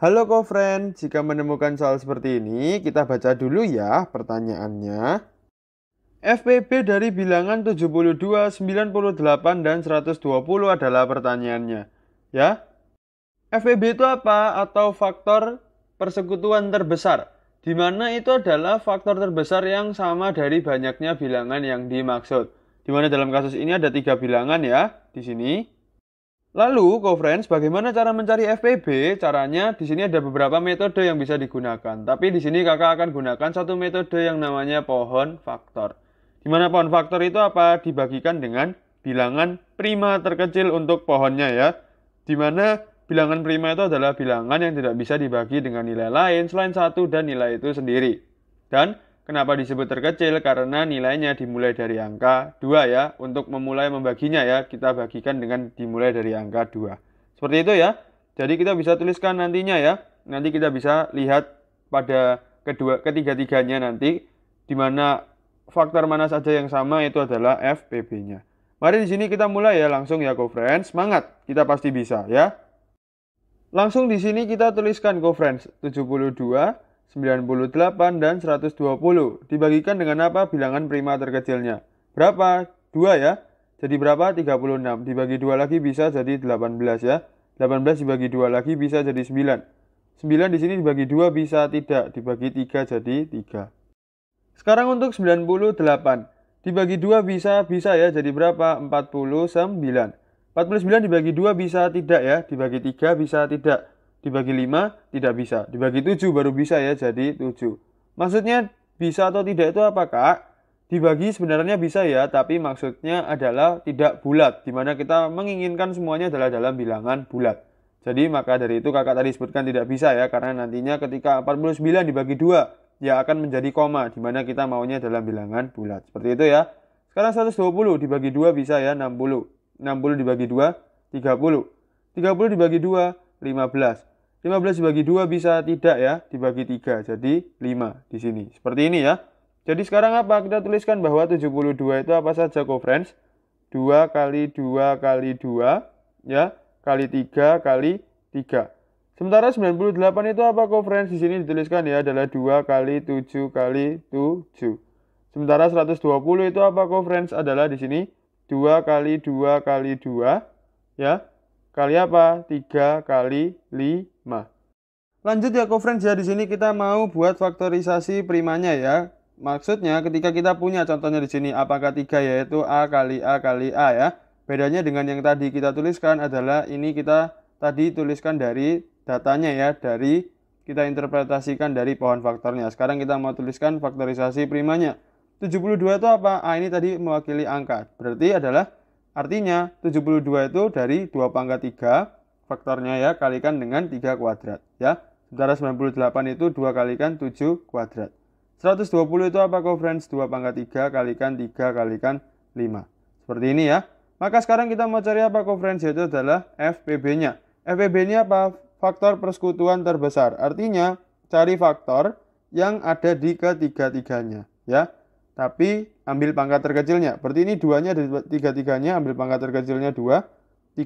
Halo friend, jika menemukan soal seperti ini, kita baca dulu ya pertanyaannya. FPB dari bilangan 72, 98, dan 120 adalah pertanyaannya. Ya, FPB itu apa? Atau faktor persekutuan terbesar. Di mana itu adalah faktor terbesar yang sama dari banyaknya bilangan yang dimaksud. Di mana dalam kasus ini ada tiga bilangan ya, di sini. Lalu, co-friends, bagaimana cara mencari FPB? Caranya, di sini ada beberapa metode yang bisa digunakan. Tapi di sini kakak akan gunakan satu metode yang namanya pohon faktor. Di mana pohon faktor itu apa? Dibagikan dengan bilangan prima terkecil untuk pohonnya ya. Di mana bilangan prima itu adalah bilangan yang tidak bisa dibagi dengan nilai lain selain satu dan nilai itu sendiri. Dan Kenapa disebut terkecil? Karena nilainya dimulai dari angka 2 ya. Untuk memulai membaginya ya, kita bagikan dengan dimulai dari angka 2. Seperti itu ya. Jadi kita bisa tuliskan nantinya ya. Nanti kita bisa lihat pada kedua ketiga-tiganya nanti di mana faktor mana saja yang sama itu adalah FPB-nya. Mari di sini kita mulai ya langsung ya co-friends. Semangat, kita pasti bisa ya. Langsung di sini kita tuliskan co-friends 72 98 dan 120 dibagikan dengan apa bilangan prima terkecilnya. Berapa? 2 ya. Jadi berapa? 36. Dibagi 2 lagi bisa jadi 18 ya. 18 dibagi 2 lagi bisa jadi 9. 9 di sini dibagi 2 bisa tidak. Dibagi 3 jadi 3. Sekarang untuk 98. Dibagi 2 bisa, bisa ya. Jadi berapa? 49. 49 dibagi 2 bisa tidak ya. Dibagi 3 bisa tidak dibagi 5 tidak bisa. Dibagi 7 baru bisa ya, jadi 7. Maksudnya bisa atau tidak itu apa kak? Dibagi sebenarnya bisa ya, tapi maksudnya adalah tidak bulat, dimana kita menginginkan semuanya adalah dalam bilangan bulat. Jadi maka dari itu kakak tadi sebutkan tidak bisa ya, karena nantinya ketika 49 dibagi 2, ya akan menjadi koma, dimana kita maunya dalam bilangan bulat. Seperti itu ya. Sekarang 120 dibagi 2 bisa ya, 60. 60 dibagi 2, 30. 30 dibagi 2, 15. 15 dibagi 2 bisa tidak ya, dibagi 3, jadi 5 di sini. Seperti ini ya. Jadi sekarang apa? Kita tuliskan bahwa 72 itu apa saja, co-friends? 2 kali 2 kali 2, ya, kali 3 kali 3. Sementara 98 itu apa, co-friends? Di sini dituliskan ya, adalah 2 kali 7 kali 7. Sementara 120 itu apa, co-friends? Adalah di sini 2 kali 2 kali 2, ya, kali apa? 3 kali 5. Mah, Lanjut ya friends ya di sini kita mau buat faktorisasi primanya ya. Maksudnya ketika kita punya contohnya di sini apakah 3 yaitu A kali A kali A ya. Bedanya dengan yang tadi kita tuliskan adalah ini kita tadi tuliskan dari datanya ya dari kita interpretasikan dari pohon faktornya. Sekarang kita mau tuliskan faktorisasi primanya. 72 itu apa? A ini tadi mewakili angka. Berarti adalah artinya 72 itu dari 2 pangkat 3 faktornya ya kalikan dengan 3 kuadrat ya. Sementara 98 itu 2 kalikan 7 kuadrat. 120 itu apa kok friends? 2 pangkat 3 kalikan 3 kalikan 5. Seperti ini ya. Maka sekarang kita mau cari apa kok friends? Yaitu adalah FPB-nya. FPB-nya apa? Faktor persekutuan terbesar. Artinya cari faktor yang ada di ketiga-tiganya ya. Tapi ambil pangkat terkecilnya. Berarti ini duanya dari tiga-tiganya ambil pangkat terkecilnya 2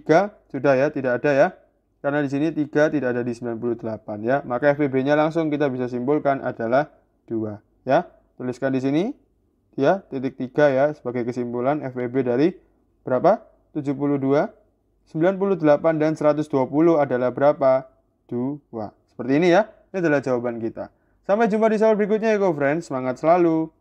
3 sudah ya, tidak ada ya. Karena di sini 3 tidak ada di 98 ya. Maka fbb nya langsung kita bisa simpulkan adalah 2 ya. Tuliskan di sini ya, titik 3 ya sebagai kesimpulan FBB dari berapa? 72, 98 dan 120 adalah berapa? 2. Seperti ini ya. Ini adalah jawaban kita. Sampai jumpa di soal berikutnya ya, go friends. Semangat selalu.